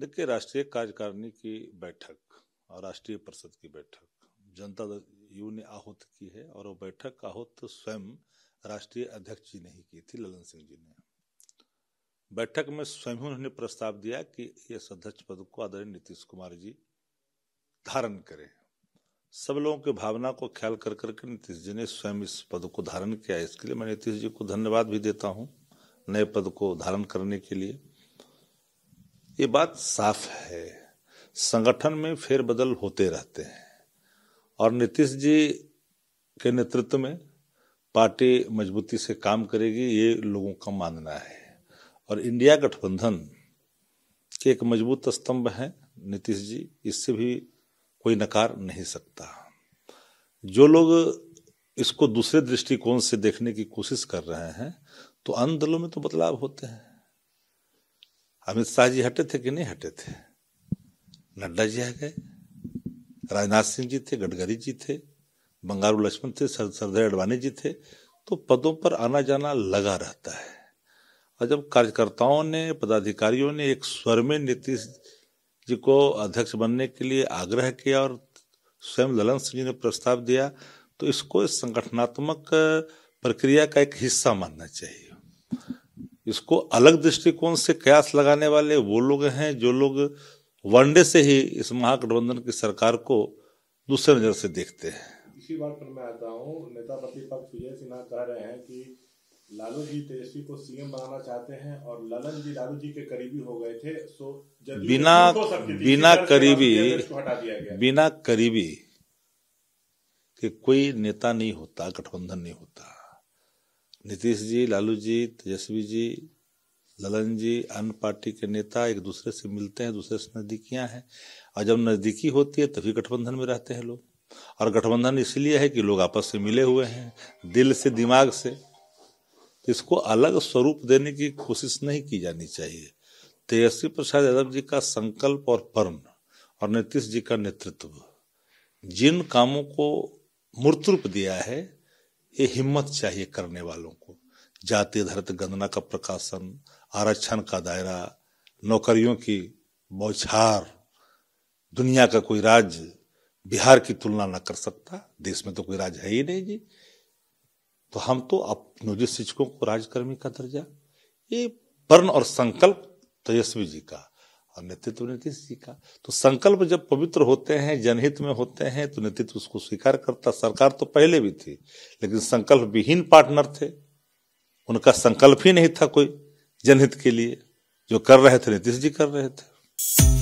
देखिए राष्ट्रीय कार्यकारिणी की बैठक और राष्ट्रीय परिषद की बैठक जनता दल यू ने आहूत की है और वो बैठक आहूत तो स्वयं राष्ट्रीय अध्यक्ष जी ने ही की थी ललन सिंह जी ने बैठक में स्वयं उन्होंने प्रस्ताव दिया कि इस अध्यक्ष पद को आदरणीय नीतीश कुमार जी धारण करें सब लोगों की भावना को ख्याल कर करके नीतीश जी ने स्वयं इस पद को धारण किया इसके लिए मैं नीतीश जी को धन्यवाद भी देता हूँ नए पद को धारण करने के लिए ये बात साफ है संगठन में फेरबदल होते रहते हैं और नीतीश जी के नेतृत्व में पार्टी मजबूती से काम करेगी ये लोगों का मानना है और इंडिया गठबंधन के एक मजबूत स्तंभ हैं नीतीश जी इससे भी कोई नकार नहीं सकता जो लोग इसको दूसरे दृष्टिकोण से देखने की कोशिश कर रहे हैं तो अन्य दलों में तो बदलाव होते हैं अमित शाह जी हटे थे कि नहीं हटे थे नड्डा जी आ गए राजनाथ सिंह जी थे गडकरी जी थे बंगारू लक्ष्मण थे सरदार अडवाणी जी थे तो पदों पर आना जाना लगा रहता है और जब कार्यकर्ताओं ने पदाधिकारियों ने एक स्वर में नीतीश जी को अध्यक्ष बनने के लिए आग्रह किया और स्वयं ललन सिंह जी ने प्रस्ताव दिया तो इसको इस संगठनात्मक प्रक्रिया का एक हिस्सा मानना चाहिए इसको अलग दृष्टिकोण से कयास लगाने वाले वो लोग हैं जो लोग वनडे से ही इस महागठबंधन की सरकार को दूसरे नजर से देखते हैं इसी बात पर मैं आता हूँ नेता प्रतिपक्ष विजय सिन्हा कह रहे हैं कि लालू जी तेजस्वी को सीएम बनाना चाहते हैं और ललन जी लालू जी के करीबी हो गए थे सो बिना बिना करीबी बिना करीबी के कोई नेता नहीं होता गठबंधन नहीं होता नीतीश जी लालू जी तेजस्वी जी ललन जी अन्य पार्टी के नेता एक दूसरे से मिलते हैं दूसरे से नज़दीकियाँ हैं और जब नज़दीकी होती है तभी गठबंधन में रहते हैं लोग और गठबंधन इसलिए है कि लोग आपस से मिले हुए हैं दिल से दिमाग से तो इसको अलग स्वरूप देने की कोशिश नहीं की जानी चाहिए तेजस्वी प्रसाद यादव जी का संकल्प और पर्म और नीतीश जी का नेतृत्व जिन कामों को मूर्त रूप दिया है ये हिम्मत चाहिए करने वालों को जाति धरत गणना का प्रकाशन आरक्षण का दायरा नौकरियों की बौछार दुनिया का कोई राज्य बिहार की तुलना ना कर सकता देश में तो कोई राज है ही नहीं जी तो हम तो अब नियोजित शिक्षकों को राजकर्मी का दर्जा ये वर्ण और संकल्प तेजस्वी जी का और नेतृत्व ने जी का तो संकल्प जब पवित्र होते हैं जनहित में होते हैं तो नेतृत्व उसको स्वीकार करता सरकार तो पहले भी थी लेकिन संकल्प विहीन पार्टनर थे उनका संकल्प ही नहीं था कोई जनहित के लिए जो कर रहे थे नीतीश जी कर रहे थे